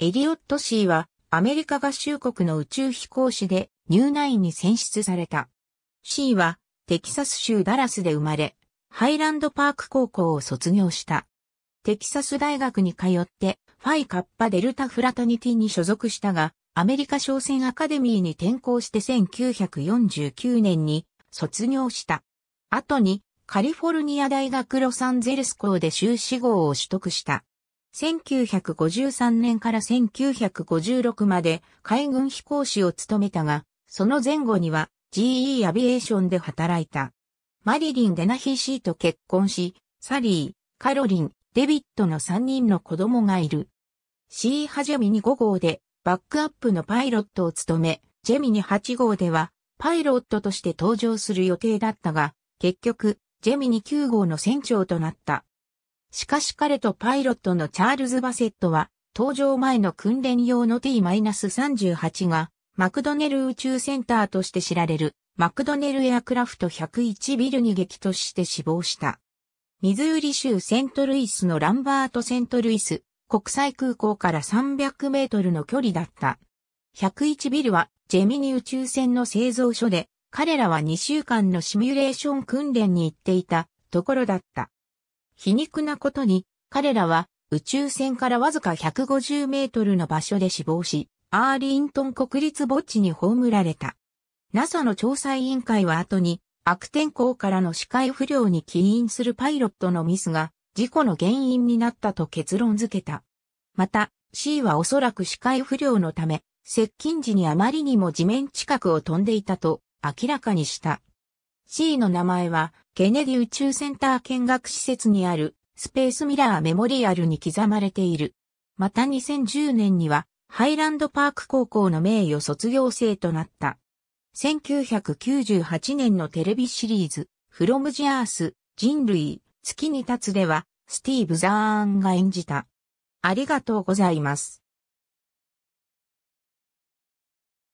エリオット・シーはアメリカ合衆国の宇宙飛行士でニューナインに選出された。シーはテキサス州ダラスで生まれ、ハイランドパーク高校を卒業した。テキサス大学に通ってファイカッパデルタフラタニティに所属したが、アメリカ商船アカデミーに転校して1949年に卒業した。後にカリフォルニア大学ロサンゼルス校で修士号を取得した。1953年から1956まで海軍飛行士を務めたが、その前後には GE アビエーションで働いた。マリリン・デナヒシーと結婚し、サリー、カロリン、デビットの3人の子供がいる。C ハジェミニ5号でバックアップのパイロットを務め、ジェミニ8号ではパイロットとして登場する予定だったが、結局、ジェミニ9号の船長となった。しかし彼とパイロットのチャールズ・バセットは、搭乗前の訓練用の T-38 が、マクドネル宇宙センターとして知られる、マクドネルエアクラフト101ビルに激突して死亡した。ミズーリ州セントルイスのランバート・セントルイス国際空港から300メートルの距離だった。101ビルはジェミニ宇宙船の製造所で彼らは2週間のシミュレーション訓練に行っていたところだった。皮肉なことに、彼らは宇宙船からわずか150メートルの場所で死亡し、アーリントン国立墓地に葬られた。NASA の調査委員会は後に、悪天候からの視界不良に起因するパイロットのミスが事故の原因になったと結論付けた。また、C はおそらく視界不良のため、接近時にあまりにも地面近くを飛んでいたと明らかにした。C の名前はケネディ宇宙センター見学施設にあるスペースミラーメモリアルに刻まれている。また2010年にはハイランドパーク高校の名誉卒業生となった。1998年のテレビシリーズ、フロムジアース、人類、月に立つでは、スティーブ・ザーンが演じた。ありがとうございます。